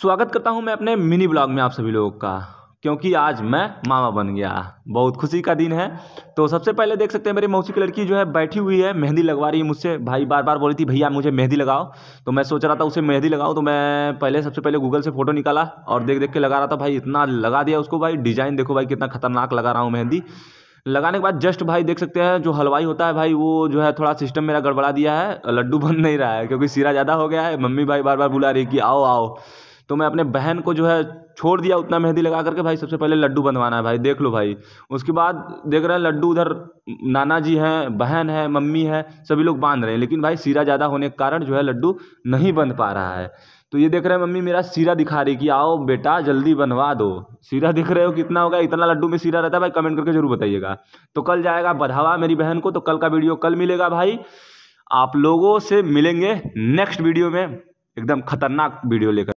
स्वागत करता हूं मैं अपने मिनी ब्लॉग में आप सभी लोगों का क्योंकि आज मैं मामा बन गया बहुत खुशी का दिन है तो सबसे पहले देख सकते हैं मेरी मौसी की लड़की जो है बैठी हुई है मेहंदी लगवा रही है मुझसे भाई बार बार बोली थी भैया मुझे मेहंदी लगाओ तो मैं सोच रहा था उसे मेहंदी लगाओ तो मैं पहले सबसे पहले गूगल से फोटो निकाला और देख देख के लगा रहा था भाई इतना लगा दिया उसको भाई डिजाइन देखो भाई कितना खतरनाक लगा रहा हूँ मेहंदी लगाने के बाद जस्ट भाई देख सकते हैं जो हलवाई होता है भाई वो जो है थोड़ा सिस्टम मेरा गड़बड़ा दिया है लड्डू बन नहीं रहा है क्योंकि सीरा ज़्यादा हो गया है मम्मी भाई बार बार बुला रही कि आओ आओ तो मैं अपने बहन को जो है छोड़ दिया उतना मेहंदी लगा करके भाई सबसे पहले लड्डू बनवाना है भाई देख लो भाई उसके बाद देख रहे हैं लड्डू उधर नाना जी हैं बहन है मम्मी है सभी लोग बांध रहे हैं लेकिन भाई सीरा ज़्यादा होने के कारण जो है लड्डू नहीं बन पा रहा है तो ये देख रहे हैं मम्मी मेरा सीरा दिखा रही कि आओ बेटा जल्दी बनवा दो सीरा दिख रहे हो कितना होगा इतना लड्डू में सीरा रहता है भाई कमेंट करके जरूर बताइएगा तो कल जाएगा बधावा मेरी बहन को तो कल का वीडियो कल मिलेगा भाई आप लोगों से मिलेंगे नेक्स्ट वीडियो में एकदम खतरनाक वीडियो लेकर